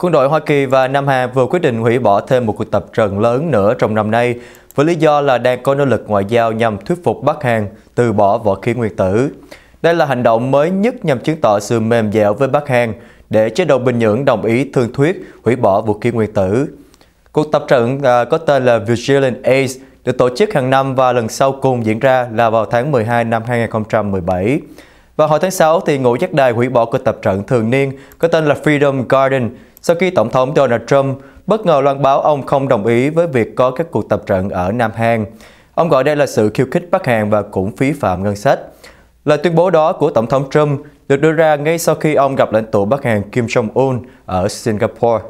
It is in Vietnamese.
Quân đội Hoa Kỳ và Nam Hà vừa quyết định hủy bỏ thêm một cuộc tập trận lớn nữa trong năm nay với lý do là đang có nỗ lực ngoại giao nhằm thuyết phục Bắc Hàn từ bỏ vũ khí nguyên tử. Đây là hành động mới nhất nhằm chứng tỏ sự mềm dẻo với Bắc Hàn để chế độ Bình Nhưỡng đồng ý thương thuyết hủy bỏ vũ khí nguyên tử. Cuộc tập trận à, có tên là Vigilant Ace được tổ chức hàng năm và lần sau cùng diễn ra là vào tháng 12 năm 2017. Vào hồi tháng 6, thì ngũ giác đài hủy bỏ cuộc tập trận thường niên có tên là Freedom Garden sau khi Tổng thống Donald Trump bất ngờ loan báo ông không đồng ý với việc có các cuộc tập trận ở Nam Hàn. Ông gọi đây là sự khiêu khích Bắc Hàn và cũng phí phạm ngân sách. Lời tuyên bố đó của Tổng thống Trump được đưa ra ngay sau khi ông gặp lãnh tụ Bắc Hàn Kim Jong-un ở Singapore.